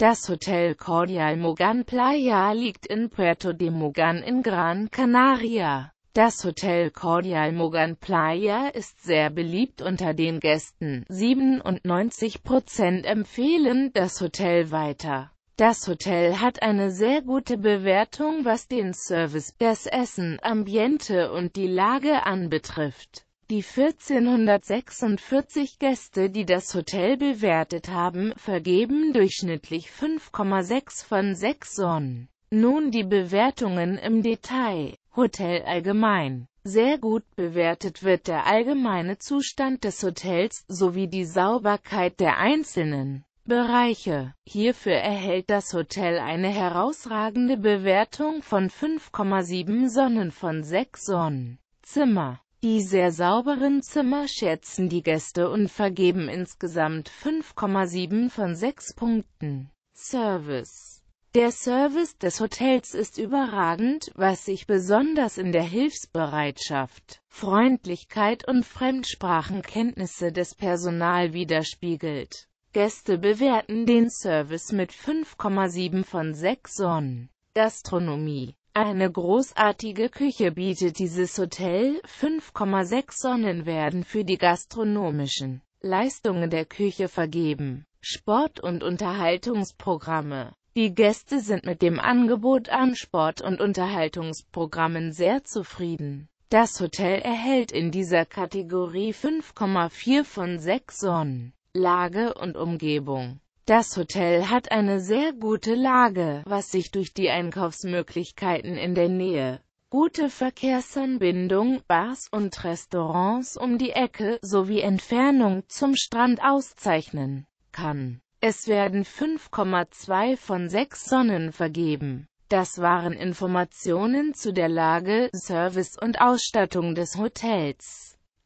Das Hotel Cordial Mogan Playa liegt in Puerto de Mogan in Gran Canaria. Das Hotel Cordial Mogan Playa ist sehr beliebt unter den Gästen. 97% empfehlen das Hotel weiter. Das Hotel hat eine sehr gute Bewertung was den Service, das Essen, Ambiente und die Lage anbetrifft. Die 1446 Gäste, die das Hotel bewertet haben, vergeben durchschnittlich 5,6 von 6 Sonnen. Nun die Bewertungen im Detail. Hotel allgemein. Sehr gut bewertet wird der allgemeine Zustand des Hotels sowie die Sauberkeit der einzelnen Bereiche. Hierfür erhält das Hotel eine herausragende Bewertung von 5,7 Sonnen von 6 Sonnen. Zimmer die sehr sauberen Zimmer schätzen die Gäste und vergeben insgesamt 5,7 von 6 Punkten. Service Der Service des Hotels ist überragend, was sich besonders in der Hilfsbereitschaft, Freundlichkeit und Fremdsprachenkenntnisse des Personal widerspiegelt. Gäste bewerten den Service mit 5,7 von 6 Sonnen. Gastronomie eine großartige Küche bietet dieses Hotel, 5,6 Sonnen werden für die gastronomischen Leistungen der Küche vergeben. Sport- und Unterhaltungsprogramme Die Gäste sind mit dem Angebot an Sport- und Unterhaltungsprogrammen sehr zufrieden. Das Hotel erhält in dieser Kategorie 5,4 von 6 Sonnen. Lage und Umgebung das Hotel hat eine sehr gute Lage, was sich durch die Einkaufsmöglichkeiten in der Nähe, gute Verkehrsanbindung, Bars und Restaurants um die Ecke sowie Entfernung zum Strand auszeichnen kann. Es werden 5,2 von 6 Sonnen vergeben. Das waren Informationen zu der Lage, Service und Ausstattung des Hotels.